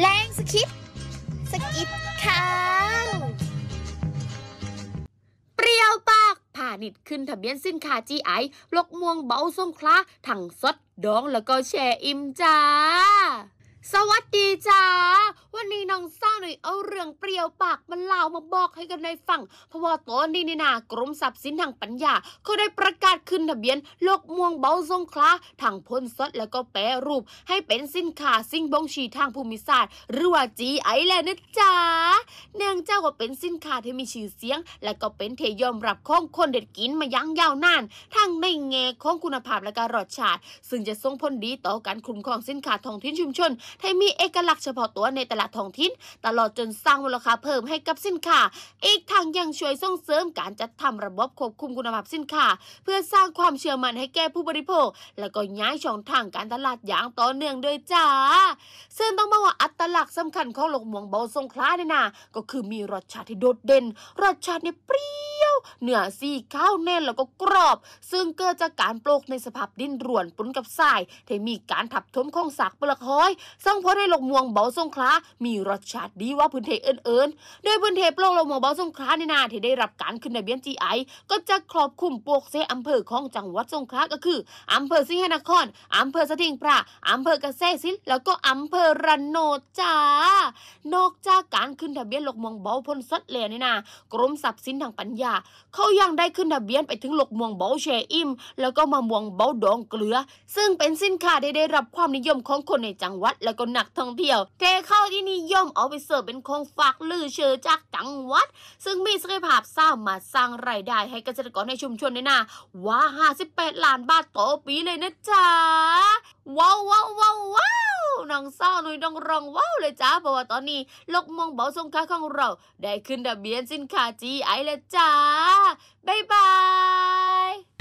แรงสกิปสกิปข้าวเปรี้ยวปากผ่านิดขึ้นทะเบียนสินค้า GI ลกม่วงเบาส้งคลาถังสดดองแล้วก็แช่อิ่มจ้า สวัสดีจ้าวันนี้น้องซ่าหน่อยเอาเรื่องเปรี้ยวปากมันเล่ามาบอกให้กันในฟัง เพราะว่าตอนนี้นี่นากรมทรัพย์สินทางปัญญาเขาได้ประกาศขึ้นทะเบียน โลกม่วงเบาทรงคลาทางพ่นสดแล้วก็แปรรูปให้เป็นสินค้าสิ่งบ่งชี้ทางภูมิศาสตร์ หรือว่า GI แล้วนะจ๊ะเนื่องจากว่าเป็นสินค้าที่มีชื่อเสียง และก็เป็นเทยอมรับของคนเด็ดกินมายั้งยาวนาน ทั้งในแง่ของคุณภาพและการรสชาติซึ่งจะส่งผลดีต่อการคุ้มครองสินค้าท้องถิ่นชุมชน ให้มีเอกลักษณ์เฉพาะตัวในตลาดท้องถิ่นตลอดจนสร้างมูลค่าเพิ่มให้กับสินค้าอีกทางยังช่วยส่งเสริมการจัดทำระบบควบคุมคุณภาพสินค้าเพื่อสร้างความเชื่อมั่นให้แก่ผู้บริโภค และก็ย้ายช่องทางการตลาดอย่างต่อเนื่องด้วยจ้าซึ่งต้องบอกว่าอัตลักษณ์สำคัญของหลงมวงเบาทรงคล้าเนี่ยนะ ก็คือมีรสชาติที่โดดเด่นรสชาติเนี่ยเปรี้ยวเนื้อซีข้าวแน่นแล้วก็กรอบ ซึ่งเกิดจากการปลูกในสภาพดินร่วนปนกับทราย ที่มีการทับถมของสักเปลือกหอย ส่งผลให้ลงมวงเบาสงคลามีรสชาติดีว่าพื้นเทีอื่นๆ โดยพื้นที่ปลูกลงมวงเบาสงคลาในนาที่ได้รับการขึ้นทะเบียนไอ ก็จะครอบคลุมปูกเซอำเภอของจังหวัดสงคลาก็คืออำเภอสิงห์นครอำเภอสถิงพระอำเภอกระเซซิลแล้วก็อำเภอระโนดจ้านอกจากการขึ้นทะเบียนลกมวงเบาพนสดเลยนนา กรมทรัพย์สินทางปัญญาเขายังได้ขึ้นทะเบียนไปถึงหลกมวงเบาแชอิมแล้วก็มะม่วงเบาดองเกลือ ซึ่งเป็นสินค้าได้ได้รับความนิยมของคนในจังหวัดแล้วก็นักท่องเที่ยวเทเข้าที่นิยมเอาไปเสิร์ฟเป็นของฝากลือเชือจากจังหวัด ซึ่งมีศักยภาพสร้างมาสร้างรายได้ให้เกษตรกรในชุมชนในนาว่า58ล้านบาทต่อปีเลยนะจ๊ะว้าวว้าว้องเศร้านุยดองรองว้าวเลยจ้าเพราะว่าตอนนี้ ลกมองเบาสงค้าของเราได้ขึ้นดับเบียนสินค้าจีไอแล้วจ้า บ๊ายบาย